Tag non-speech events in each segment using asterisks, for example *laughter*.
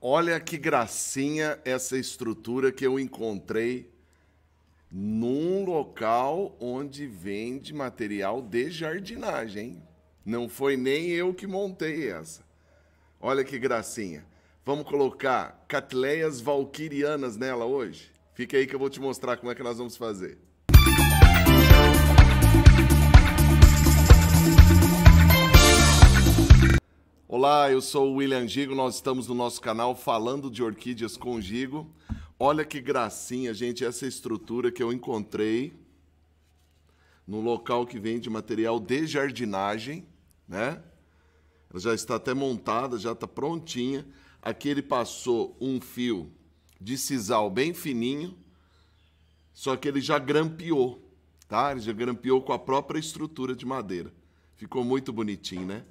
Olha que gracinha essa estrutura que eu encontrei num local onde vende material de jardinagem. Não foi nem eu que montei essa. Olha que gracinha. Vamos colocar catleias valquirianas nela hoje? Fica aí que eu vou te mostrar como é que nós vamos fazer. Olá, eu sou o William Gigo, nós estamos no nosso canal falando de orquídeas com Gigo. Olha que gracinha, gente, essa estrutura que eu encontrei no local que vende material de jardinagem, né? Ela já está até montada, já está prontinha. Aqui ele passou um fio de sisal bem fininho, só que ele já grampeou, tá? Ele já grampeou com a própria estrutura de madeira. Ficou muito bonitinho, né?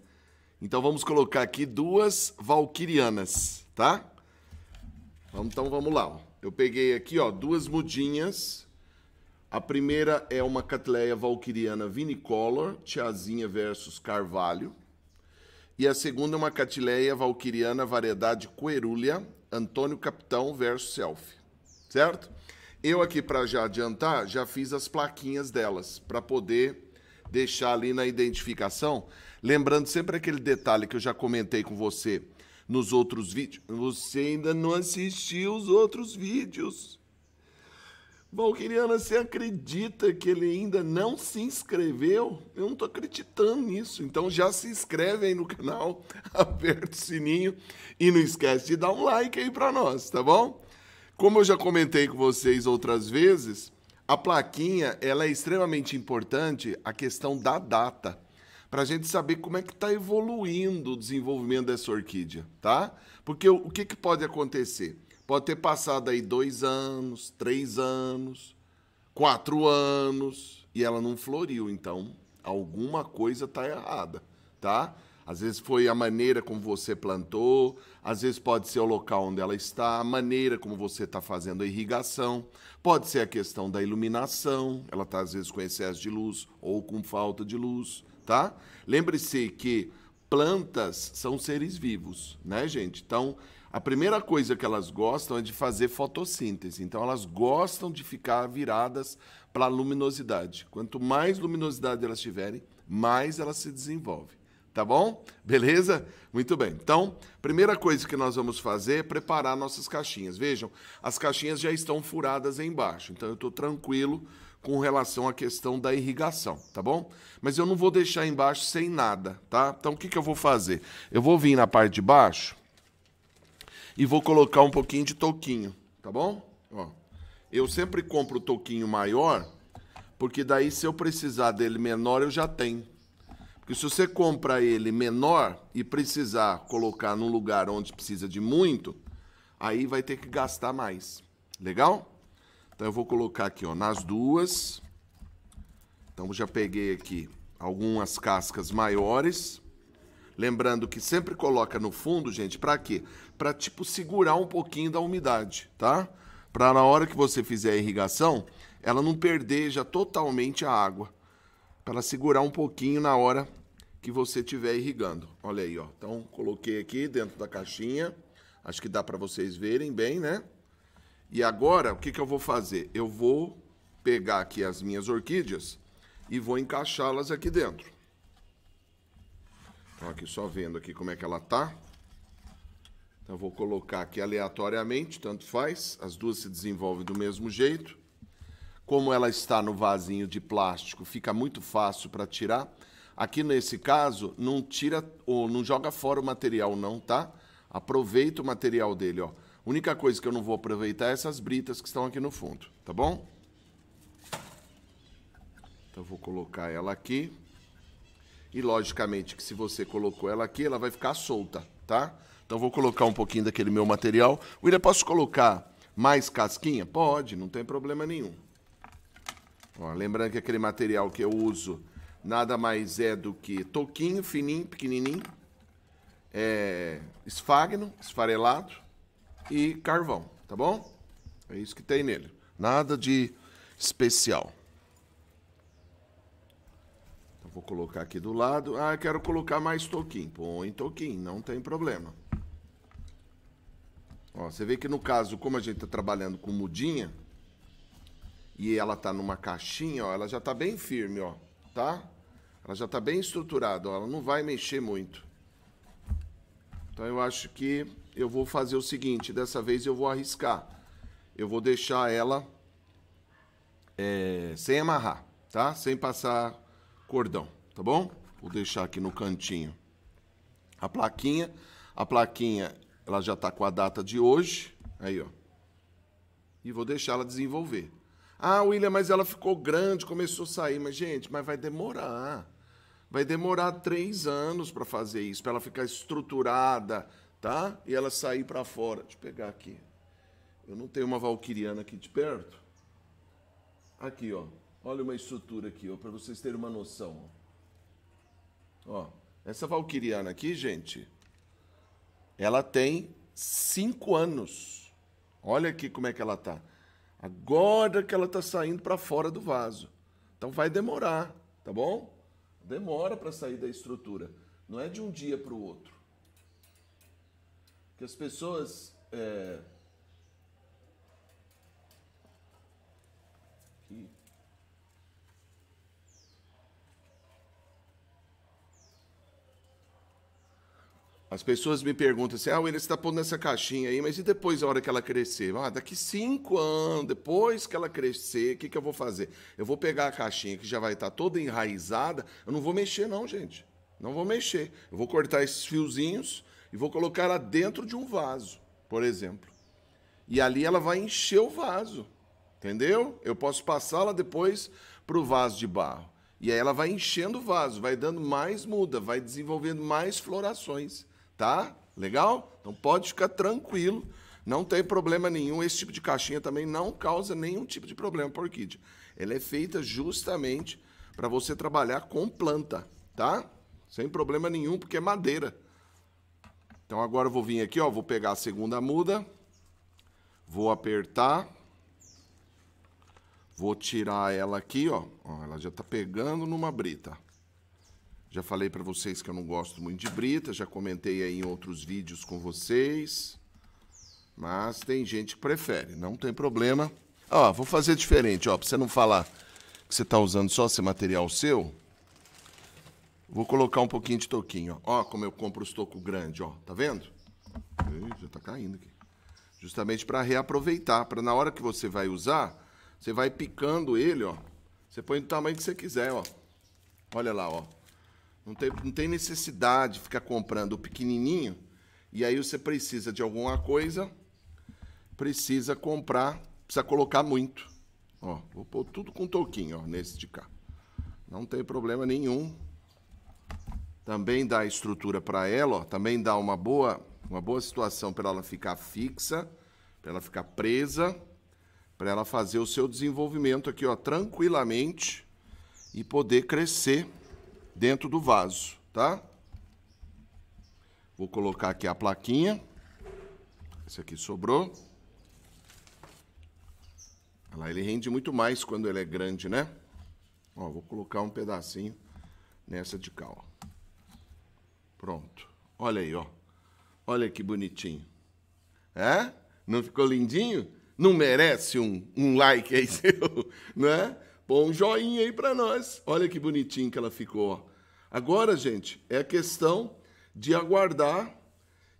Então vamos colocar aqui duas valquirianas, tá? Então vamos lá. Eu peguei aqui ó, duas mudinhas. A primeira é uma Catleia Valquiriana Vinicolor, Tiazinha versus Carvalho. E a segunda é uma Catileia Valquiriana Variedade Coerúlia, Antônio Capitão versus Self. Certo? Eu aqui, para já adiantar, já fiz as plaquinhas delas, para poder deixar ali na identificação. Lembrando sempre aquele detalhe que eu já comentei com você nos outros vídeos. Você ainda não assistiu os outros vídeos. Valquiriana, você acredita que ele ainda não se inscreveu? Eu não estou acreditando nisso. Então já se inscreve aí no canal, *laughs* aperta o sininho e não esquece de dar um like aí para nós, tá bom? Como eu já comentei com vocês outras vezes, a plaquinha ela é extremamente importante, a questão da data, para a gente saber como é que está evoluindo o desenvolvimento dessa orquídea, tá? Porque o, o que, que pode acontecer? Pode ter passado aí dois anos, três anos, quatro anos, e ela não floriu, então alguma coisa está errada, tá? Às vezes foi a maneira como você plantou, às vezes pode ser o local onde ela está, a maneira como você está fazendo a irrigação, pode ser a questão da iluminação, ela está às vezes com excesso de luz ou com falta de luz, tá? Lembre-se que plantas são seres vivos, né, gente? Então, a primeira coisa que elas gostam é de fazer fotossíntese. Então, elas gostam de ficar viradas para a luminosidade. Quanto mais luminosidade elas tiverem, mais elas se desenvolvem. Tá bom? Beleza? Muito bem. Então, primeira coisa que nós vamos fazer é preparar nossas caixinhas. Vejam, as caixinhas já estão furadas embaixo, então eu estou tranquilo com relação à questão da irrigação, tá bom? Mas eu não vou deixar embaixo sem nada, tá? Então, o que, que eu vou fazer? Eu vou vir na parte de baixo e vou colocar um pouquinho de toquinho, tá bom? Ó, eu sempre compro o toquinho maior, porque daí se eu precisar dele menor, eu já tenho porque se você compra ele menor e precisar colocar num lugar onde precisa de muito, aí vai ter que gastar mais. Legal? Então eu vou colocar aqui, ó, nas duas. Então já peguei aqui algumas cascas maiores. Lembrando que sempre coloca no fundo, gente, para quê? Para tipo segurar um pouquinho da umidade, tá? Para na hora que você fizer a irrigação, ela não perder já totalmente a água para segurar um pouquinho na hora que você estiver irrigando. Olha aí, ó. Então, coloquei aqui dentro da caixinha. Acho que dá para vocês verem bem, né? E agora, o que, que eu vou fazer? Eu vou pegar aqui as minhas orquídeas e vou encaixá-las aqui dentro. aqui só vendo aqui como é que ela tá. Então, eu vou colocar aqui aleatoriamente, tanto faz. As duas se desenvolvem do mesmo jeito. Como ela está no vasinho de plástico, fica muito fácil para tirar. Aqui nesse caso, não tira ou não joga fora o material não, tá? Aproveita o material dele, ó. A única coisa que eu não vou aproveitar é essas britas que estão aqui no fundo, tá bom? Então vou colocar ela aqui. E logicamente que se você colocou ela aqui, ela vai ficar solta, tá? Então vou colocar um pouquinho daquele meu material. William, posso colocar mais casquinha? Pode, não tem problema nenhum. Ó, lembrando que aquele material que eu uso nada mais é do que toquinho, fininho, pequenininho, é, esfagno, esfarelado e carvão, tá bom? É isso que tem nele. Nada de especial. Então, vou colocar aqui do lado. Ah, quero colocar mais toquinho. Põe toquinho, não tem problema. Ó, você vê que no caso, como a gente está trabalhando com mudinha, e ela está numa caixinha, ó, ela já está bem firme, ó, tá? Ela já está bem estruturada, ó, ela não vai mexer muito. Então eu acho que eu vou fazer o seguinte, dessa vez eu vou arriscar. Eu vou deixar ela é, sem amarrar, tá? Sem passar cordão, tá bom? Vou deixar aqui no cantinho a plaquinha. A plaquinha, ela já está com a data de hoje, aí ó. E vou deixar ela desenvolver. Ah, William, mas ela ficou grande, começou a sair. Mas, gente, mas vai demorar. Vai demorar três anos para fazer isso, para ela ficar estruturada, tá? E ela sair para fora. Deixa eu pegar aqui. Eu não tenho uma valquiriana aqui de perto. Aqui, ó. Olha uma estrutura aqui, ó, para vocês terem uma noção. Ó, essa valquiriana aqui, gente, ela tem cinco anos. Olha aqui como é que ela tá. Agora que ela está saindo para fora do vaso. Então vai demorar, tá bom? Demora para sair da estrutura. Não é de um dia para o outro. Que as pessoas. É As pessoas me perguntam assim, ah, William, você está pondo nessa caixinha aí, mas e depois a hora que ela crescer? Ah, daqui cinco anos, depois que ela crescer, o que, que eu vou fazer? Eu vou pegar a caixinha que já vai estar tá toda enraizada, eu não vou mexer não, gente. Não vou mexer. Eu vou cortar esses fiozinhos e vou colocar ela dentro de um vaso, por exemplo. E ali ela vai encher o vaso, entendeu? Eu posso passá-la depois para o vaso de barro. E aí ela vai enchendo o vaso, vai dando mais muda, vai desenvolvendo mais florações tá? Legal? Então pode ficar tranquilo, não tem problema nenhum. Esse tipo de caixinha também não causa nenhum tipo de problema para orquídea. Ela é feita justamente para você trabalhar com planta, tá? Sem problema nenhum, porque é madeira. Então agora eu vou vir aqui, ó, vou pegar a segunda muda, vou apertar, vou tirar ela aqui, ó, ó ela já está pegando numa brita. Já falei para vocês que eu não gosto muito de brita, já comentei aí em outros vídeos com vocês. Mas tem gente que prefere, não tem problema. Ó, vou fazer diferente, ó, para você não falar que você está usando só esse material seu. Vou colocar um pouquinho de toquinho, ó. ó como eu compro os tocos grandes, ó. Tá vendo? Ei, já está caindo aqui. Justamente para reaproveitar, para na hora que você vai usar, você vai picando ele, ó. Você põe do tamanho que você quiser, ó. Olha lá, ó. Não tem, não tem necessidade de ficar comprando o pequenininho. E aí você precisa de alguma coisa, precisa comprar, precisa colocar muito. Ó, vou pôr tudo com toquinho, ó, nesse de cá. Não tem problema nenhum. Também dá estrutura para ela, ó, também dá uma boa, uma boa situação para ela ficar fixa, para ela ficar presa, para ela fazer o seu desenvolvimento aqui, ó, tranquilamente e poder crescer dentro do vaso, tá? Vou colocar aqui a plaquinha. Esse aqui sobrou. Olha lá, ele rende muito mais quando ele é grande, né? Ó, vou colocar um pedacinho nessa de cá, ó. Pronto. Olha aí, ó. Olha que bonitinho. É? Não ficou lindinho? Não merece um, um like aí *laughs* seu, né? Põe um joinha aí para nós. Olha que bonitinho que ela ficou. Agora, gente, é questão de aguardar.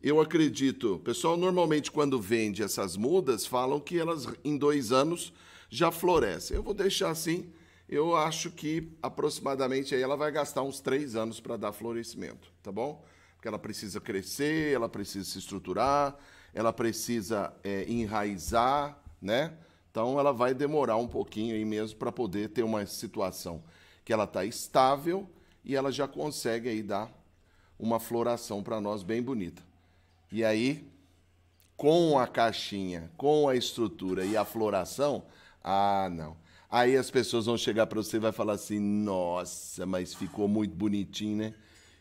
Eu acredito, pessoal normalmente quando vende essas mudas, falam que elas em dois anos já florescem. Eu vou deixar assim, eu acho que aproximadamente aí ela vai gastar uns três anos para dar florescimento, tá bom? Porque ela precisa crescer, ela precisa se estruturar, ela precisa é, enraizar, né? Então ela vai demorar um pouquinho aí mesmo para poder ter uma situação que ela está estável e ela já consegue aí dar uma floração para nós bem bonita. E aí, com a caixinha, com a estrutura e a floração, ah, não. Aí as pessoas vão chegar para você e vai falar assim: "Nossa, mas ficou muito bonitinho, né?"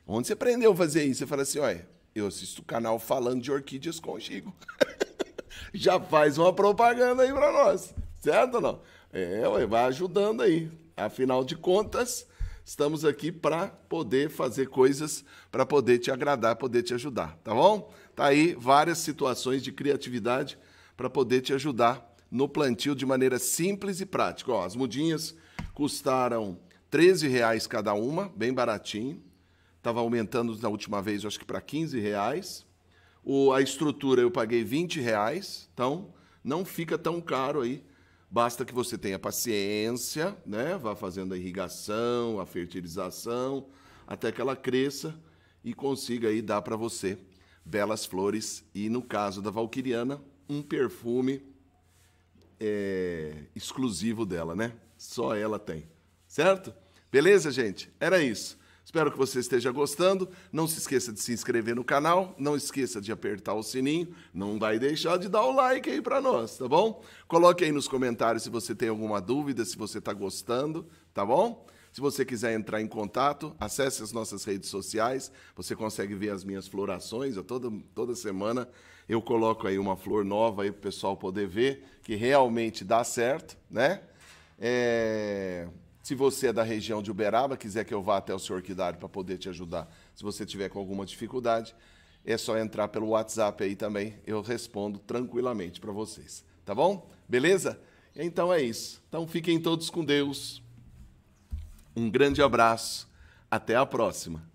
Onde você aprendeu a fazer isso? Você fala assim: "Olha, eu assisto o canal falando de orquídeas contigo." *laughs* já faz uma propaganda aí para nós, certo ou não? É, vai ajudando aí. Afinal de contas, estamos aqui para poder fazer coisas para poder te agradar, poder te ajudar, tá bom? Tá aí várias situações de criatividade para poder te ajudar no plantio de maneira simples e prática. Ó, as mudinhas custaram R$ reais cada uma, bem baratinho. Estava aumentando na última vez, acho que para R$ reais o, a estrutura eu paguei 20 reais, então não fica tão caro aí. Basta que você tenha paciência, né? Vá fazendo a irrigação, a fertilização, até que ela cresça e consiga aí dar para você belas flores e no caso da valquiriana um perfume é, exclusivo dela, né? Só ela tem, certo? Beleza, gente? Era isso. Espero que você esteja gostando. Não se esqueça de se inscrever no canal, não esqueça de apertar o sininho, não vai deixar de dar o like aí para nós, tá bom? Coloque aí nos comentários se você tem alguma dúvida, se você está gostando, tá bom? Se você quiser entrar em contato, acesse as nossas redes sociais. Você consegue ver as minhas florações. Eu, toda, toda semana eu coloco aí uma flor nova aí para o pessoal poder ver que realmente dá certo, né? É... Se você é da região de Uberaba, quiser que eu vá até o seu orquidário para poder te ajudar, se você tiver com alguma dificuldade, é só entrar pelo WhatsApp aí também, eu respondo tranquilamente para vocês. Tá bom? Beleza? Então é isso. Então fiquem todos com Deus. Um grande abraço. Até a próxima.